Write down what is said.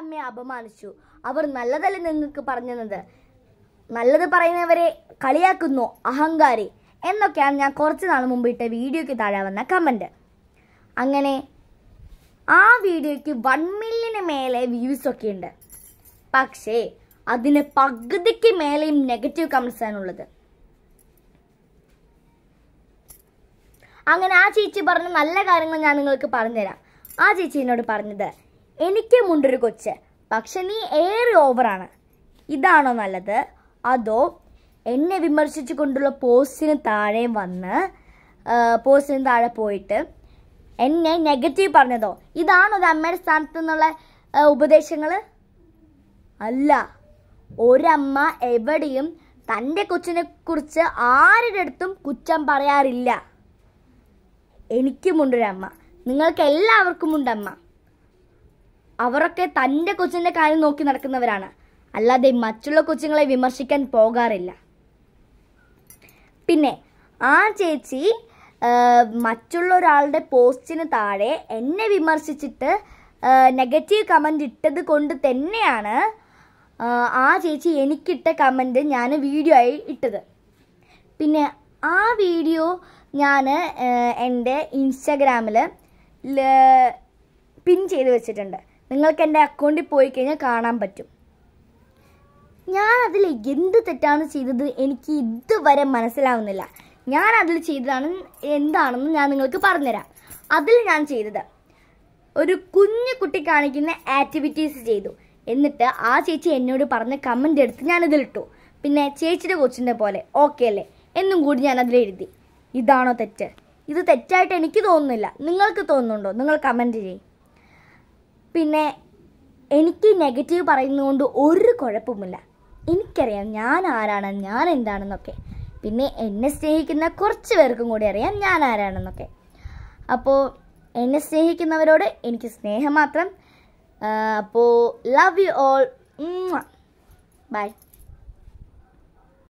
അമ്മയെ അപമാനിച്ചു അവർ നല്ലതല്ല നിങ്ങൾക്ക് പറഞ്ഞത് നല്ലത് പറയുന്നവരെ കളിയാക്കുന്നു അഹങ്കാരി എന്നൊക്കെയാണ് ഞാൻ കുറച്ച് നാൾ മുമ്പ് ഇട്ട വീഡിയോയ്ക്ക് താഴെ വന്ന കമൻറ്റ് അങ്ങനെ ആ വീഡിയോയ്ക്ക് വൺ മില്യന് മേലെ വ്യൂസ് ഒക്കെ ഉണ്ട് പക്ഷേ അതിന് പകുതിക്ക് മേലെയും നെഗറ്റീവ് കമൻസ് ഉള്ളത് അങ്ങനെ ആ ചേച്ചി പറഞ്ഞ നല്ല കാര്യങ്ങൾ ഞാൻ നിങ്ങൾക്ക് പറഞ്ഞുതരാം ആ ചേച്ചി എന്നോട് പറഞ്ഞത് ഉണ്ടൊരു കൊച്ച് പക്ഷെ നീ ഏറെ ഓവറാണ് ഇതാണോ നല്ലത് അതോ എന്നെ വിമർശിച്ചു കൊണ്ടുള്ള പോസ്റ്റിന് താഴെ വന്ന് പോസ്റ്റിന് താഴെ പോയിട്ട് എന്നെ നെഗറ്റീവ് പറഞ്ഞതോ ഇതാണോ ഒരു അമ്മയുടെ സ്ഥാനത്ത് നിന്നുള്ള ഉപദേശങ്ങൾ അല്ല ഒരമ്മ എവിടെയും തൻ്റെ കൊച്ചിനെ കുറിച്ച് ആരുടെ അടുത്തും കുറ്റം പറയാറില്ല എനിക്കുമുണ്ടൊരമ്മ നിങ്ങൾക്ക് എല്ലാവർക്കും ഉണ്ടമ്മ അവരൊക്കെ തൻ്റെ കൊച്ചിൻ്റെ കാര്യം നോക്കി നടക്കുന്നവരാണ് അല്ലാതെ മറ്റുള്ള കൊച്ചുങ്ങളെ വിമർശിക്കാൻ പോകാറില്ല പിന്നെ ആ ചേച്ചി മറ്റുള്ള ഒരാളുടെ പോസ്റ്റിന് താഴെ എന്നെ വിമർശിച്ചിട്ട് നെഗറ്റീവ് കമൻ്റ് ഇട്ടത് കൊണ്ട് തന്നെയാണ് ആ ചേച്ചി എനിക്കിട്ട കമൻറ്റ് ഞാൻ വീഡിയോ ആയി ഇട്ടത് പിന്നെ ആ വീഡിയോ ഞാൻ എൻ്റെ ഇൻസ്റ്റഗ്രാമിൽ പിൻ ചെയ്ത് വെച്ചിട്ടുണ്ട് നിങ്ങൾക്ക് എൻ്റെ അക്കൗണ്ടിൽ പോയി കഴിഞ്ഞാൽ കാണാൻ പറ്റും ഞാൻ അതിൽ എന്ത് തെറ്റാണ് ചെയ്തത് എനിക്ക് ഇതുവരെ മനസ്സിലാവുന്നില്ല ഞാൻ അതിൽ ചെയ്തതാണ് എന്താണെന്ന് ഞാൻ നിങ്ങൾക്ക് പറഞ്ഞുതരാം അതിൽ ഞാൻ ചെയ്തത് ഒരു കുഞ്ഞു കുട്ടി കാണിക്കുന്ന ആക്ടിവിറ്റീസ് ചെയ്തു എന്നിട്ട് ആ ചേച്ചി എന്നോട് പറഞ്ഞ കമൻ്റ് എടുത്ത് ഞാനിതിലിട്ടു പിന്നെ ചേച്ചിയുടെ കൊച്ചിൻ്റെ പോലെ ഓക്കെ അല്ലേ എന്നും കൂടി ഞാൻ അതിൽ എഴുതി ഇതാണോ തെറ്റ് ഇത് തെറ്റായിട്ട് എനിക്ക് തോന്നുന്നില്ല നിങ്ങൾക്ക് തോന്നുന്നുണ്ടോ നിങ്ങൾ കമൻറ്റ് ചെയ്യും പിന്നെ എനിക്ക് നെഗറ്റീവ് പറയുന്നതുകൊണ്ട് ഒരു കുഴപ്പമില്ല എനിക്കറിയാം ഞാൻ ആരാണ് ഞാൻ എന്താണെന്നൊക്കെ പിന്നെ എന്നെ സ്നേഹിക്കുന്ന കുറച്ച് പേർക്കും കൂടി അറിയാം ഞാൻ ആരാണെന്നൊക്കെ അപ്പോൾ എന്നെ സ്നേഹിക്കുന്നവരോട് എനിക്ക് സ്നേഹം മാത്രം അപ്പോൾ ലവ് യു ഓൾ ബൈ